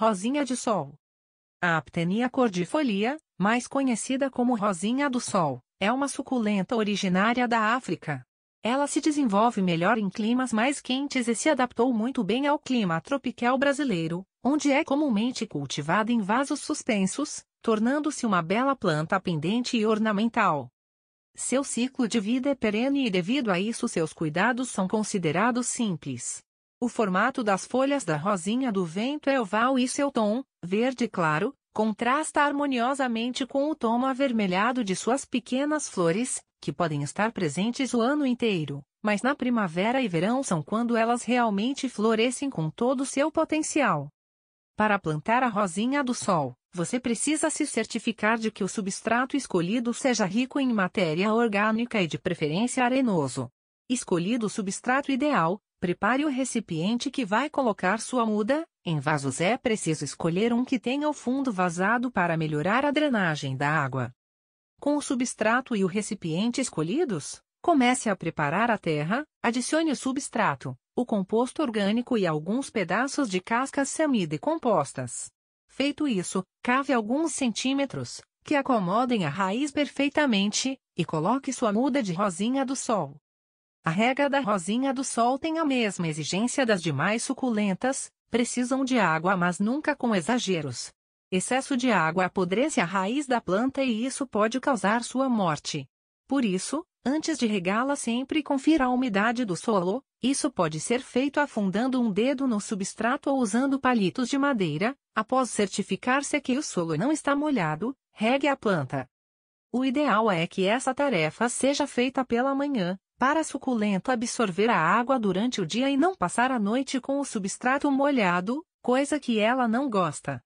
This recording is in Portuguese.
Rosinha de Sol. A Aptenia cordifolia, mais conhecida como rosinha do sol, é uma suculenta originária da África. Ela se desenvolve melhor em climas mais quentes e se adaptou muito bem ao clima tropical brasileiro, onde é comumente cultivada em vasos suspensos, tornando-se uma bela planta pendente e ornamental. Seu ciclo de vida é perene e devido a isso seus cuidados são considerados simples. O formato das folhas da rosinha do vento é oval e seu tom, verde claro, contrasta harmoniosamente com o tom avermelhado de suas pequenas flores, que podem estar presentes o ano inteiro, mas na primavera e verão são quando elas realmente florescem com todo o seu potencial. Para plantar a rosinha do sol, você precisa se certificar de que o substrato escolhido seja rico em matéria orgânica e de preferência arenoso. Escolhido o substrato ideal, Prepare o recipiente que vai colocar sua muda. Em vasos é preciso escolher um que tenha o fundo vazado para melhorar a drenagem da água. Com o substrato e o recipiente escolhidos, comece a preparar a terra, adicione o substrato, o composto orgânico e alguns pedaços de cascas semi-decompostas. Feito isso, cave alguns centímetros, que acomodem a raiz perfeitamente, e coloque sua muda de rosinha do sol. A rega da rosinha do sol tem a mesma exigência das demais suculentas, precisam de água mas nunca com exageros. Excesso de água apodrece a raiz da planta e isso pode causar sua morte. Por isso, antes de regá-la sempre confira a umidade do solo, isso pode ser feito afundando um dedo no substrato ou usando palitos de madeira, após certificar-se que o solo não está molhado, regue a planta. O ideal é que essa tarefa seja feita pela manhã, para a suculento absorver a água durante o dia e não passar a noite com o substrato molhado, coisa que ela não gosta.